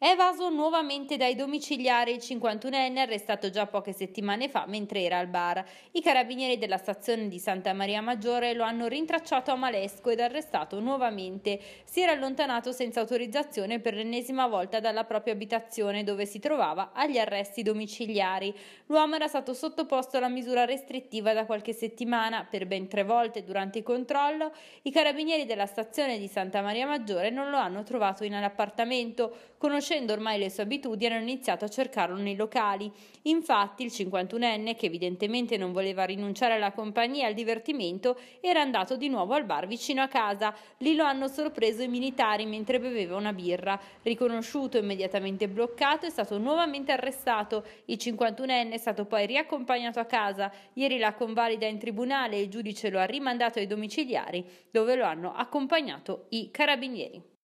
È evaso nuovamente dai domiciliari il 51enne arrestato già poche settimane fa mentre era al bar. I carabinieri della stazione di Santa Maria Maggiore lo hanno rintracciato a Malesco ed arrestato nuovamente. Si era allontanato senza autorizzazione per l'ennesima volta dalla propria abitazione dove si trovava agli arresti domiciliari. L'uomo era stato sottoposto alla misura restrittiva da qualche settimana per ben tre volte durante il controllo. I carabinieri della stazione di Santa Maria Maggiore non lo hanno trovato in appartamento. Conosce conoscendo ormai le sue abitudini, hanno iniziato a cercarlo nei locali. Infatti, il 51enne, che evidentemente non voleva rinunciare alla compagnia e al divertimento, era andato di nuovo al bar vicino a casa. Lì lo hanno sorpreso i militari mentre beveva una birra. Riconosciuto immediatamente bloccato, è stato nuovamente arrestato. Il 51enne è stato poi riaccompagnato a casa. Ieri la convalida in tribunale e il giudice lo ha rimandato ai domiciliari, dove lo hanno accompagnato i carabinieri.